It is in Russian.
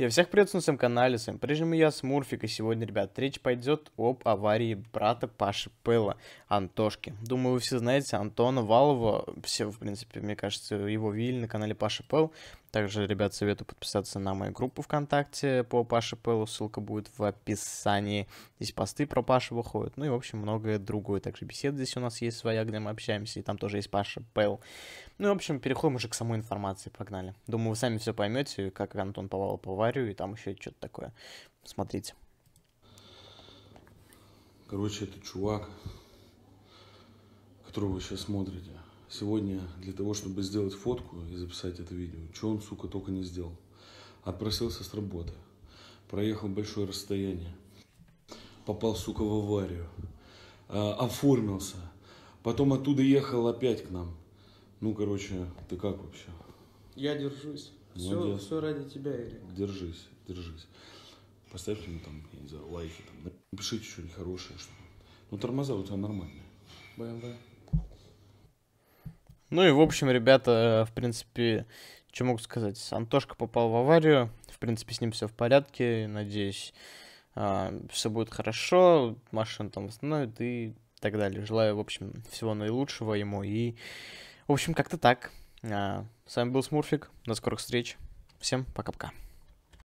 Я всех приветствую на своем канале, с вами прежнему я, Смурфик, и сегодня, ребят, речь пойдет об аварии брата Паши Пэла, Антошки. Думаю, вы все знаете Антона Валова, все, в принципе, мне кажется, его видели на канале Паша Пэл, также, ребят, советую подписаться на мою группу ВКонтакте по Паше Пэлу, ссылка будет в описании. Здесь посты про Пашу выходят, ну и, в общем, многое другое. Также беседа здесь у нас есть своя, где мы общаемся, и там тоже есть Паша Пэл. Ну и, в общем, переходим уже к самой информации, погнали. Думаю, вы сами все поймете, как Антон повал по варю, и там еще что-то такое. Смотрите. Короче, это чувак, которого вы сейчас смотрите – сегодня для того, чтобы сделать фотку и записать это видео, что он, сука, только не сделал. Отпросился с работы, проехал большое расстояние, попал, сука, в аварию, а, оформился, потом оттуда ехал опять к нам. Ну, короче, ты как вообще? Я держусь. Все, все ради тебя, Эрик. Держись, держись. Поставьте ему там, я не знаю, лайки, там, напишите что-нибудь хорошее. Что -нибудь. ну, тормоза у тебя нормальные. БМВ. Ну и, в общем, ребята, э, в принципе, что могу сказать? Антошка попал в аварию. В принципе, с ним все в порядке. Надеюсь, а, все будет хорошо. Машину там восстановят и так далее. Желаю, в общем, всего наилучшего ему. И, в общем, как-то так. А, с вами был Смурфик. До скорых встреч. Всем пока-пока.